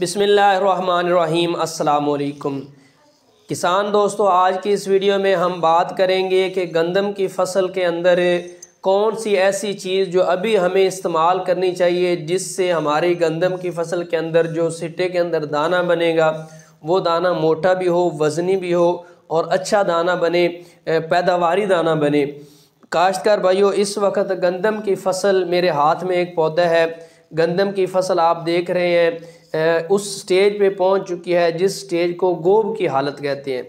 बिसमीम् अल्लाम किसान दोस्तों आज की इस वीडियो में हम बात करेंगे कि गंदम की फसल के अंदर कौन सी ऐसी चीज़ जो अभी हमें इस्तेमाल करनी चाहिए जिससे हमारी गंदम की फसल के अंदर जो सिट्टे के अंदर दाना बनेगा वो दाना मोटा भी हो वज़नी भी हो और अच्छा दाना बने पैदावारी दाना बने काश्तकार भाइयों इस वक्त गंदम की फसल मेरे हाथ में एक पौधा है गंदम की फसल आप देख रहे हैं उस स्टेज पे पहुंच चुकी है जिस स्टेज को गोब की हालत कहते हैं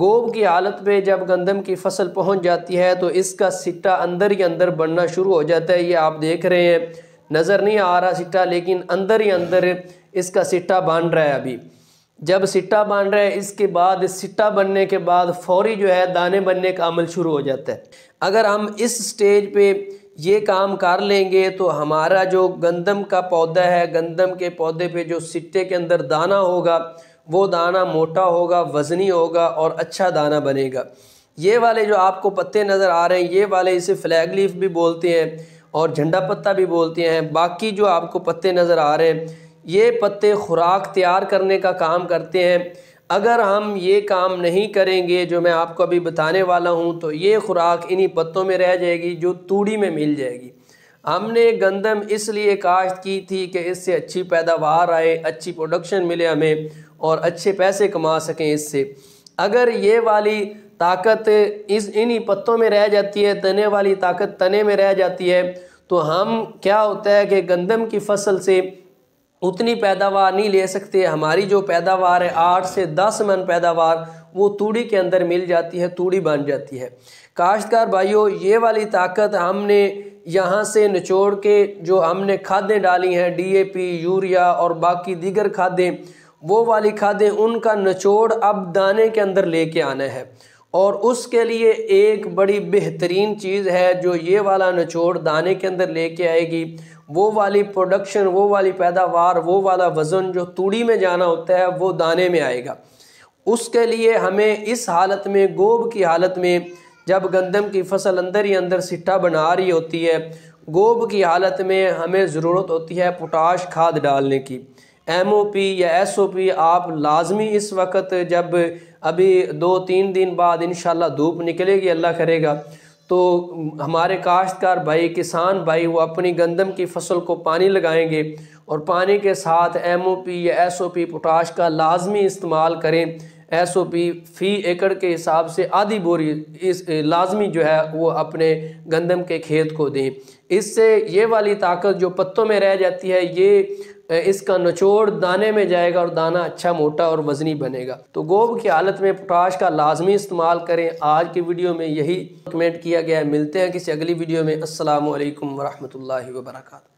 गोब की हालत पे जब गंदम की फसल पहुंच जाती है तो इसका सिट्टा अंदर ही अंदर बनना शुरू हो जाता है ये आप देख रहे हैं नज़र नहीं आ रहा सिट्टा लेकिन अंदर ही अंदर इसका सिट्टा बन रहा है अभी जब सिट्टा बन रहा है इसके बाद सिट्टा बनने के बाद फौरी जो है दाने बनने का अमल शुरू हो जाता है अगर हम इस स्टेज पे ये काम कर लेंगे तो हमारा जो गंदम का पौधा है गंदम के पौधे पे जो सिट्टे के अंदर दाना होगा वो दाना मोटा होगा वज़नी होगा और अच्छा दाना बनेगा ये वाले जो आपको पत्ते नज़र आ रहे हैं ये वाले इसे फ्लैग लीफ भी बोलते हैं और झंडा पत्ता भी बोलते हैं बाकी जो आपको पत्ते नज़र आ रहे हैं ये पत्ते खुराक तैयार करने का काम करते हैं अगर हम ये काम नहीं करेंगे जो मैं आपको अभी बताने वाला हूँ तो ये खुराक इन्हीं पत्तों में रह जाएगी जो तूड़ी में मिल जाएगी हमने गंदम इसलिए काश्त की थी कि इससे अच्छी पैदावार आए अच्छी प्रोडक्शन मिले हमें और अच्छे पैसे कमा सकें इससे अगर ये वाली ताकत इस इन्हीं पत्तों में रह जाती है तने वाली ताकत तने में रह जाती है तो हम क्या होता है कि गंदम की फसल से उतनी पैदावार नहीं ले सकते हमारी जो पैदावार है आठ से दस मन पैदावार वो तूड़ी के अंदर मिल जाती है तूड़ी बन जाती है काश्तकार भाइयों ये वाली ताकत हमने यहाँ से निचोड़ के जो हमने खादें डाली हैं डीएपी यूरिया और बाकी दीगर खादें वो वाली खादें उनका निचोड़ अब दाने के अंदर लेके आना है और उसके लिए एक बड़ी बेहतरीन चीज़ है जो ये वाला नचोड़ दाने के अंदर लेके आएगी वो वाली प्रोडक्शन वो वाली पैदावार वो वाला वज़न जो तूड़ी में जाना होता है वो दाने में आएगा उसके लिए हमें इस हालत में गोब की हालत में जब गंदम की फसल अंदर ही अंदर सिट्टा बना रही होती है गोब की हालत में हमें ज़रूरत होती है पोटाश खाद डालने की एम ओ पी या एस ओ पी आप लाजमी इस वक्त जब अभी दो तीन दिन बाद इन धूप निकलेगी अल्लाह करेगा तो हमारे काश्तकार भाई किसान भाई वो अपनी गंदम की फसल को पानी लगाएंगे और पानी के साथ एम ओ पी या एस ओ पी पोटाश का लाजमी इस्तेमाल करें एस ओ पी फ़ी एकड़ के हिसाब से आधी बोरी इस लाजमी जो है वो अपने गंदम के खेत को दें इससे ये वाली ताकत जो पत्तों में रह जाती है ये इसका नचोड़ दाने में जाएगा और दाना अच्छा मोटा और वज़नी बनेगा तो गोब की हालत में पोटाश का लाजमी इस्तेमाल करें आज की वीडियो में यही कमेंट किया गया है मिलते हैं किसी अगली वीडियो में असल वरहमल वर्का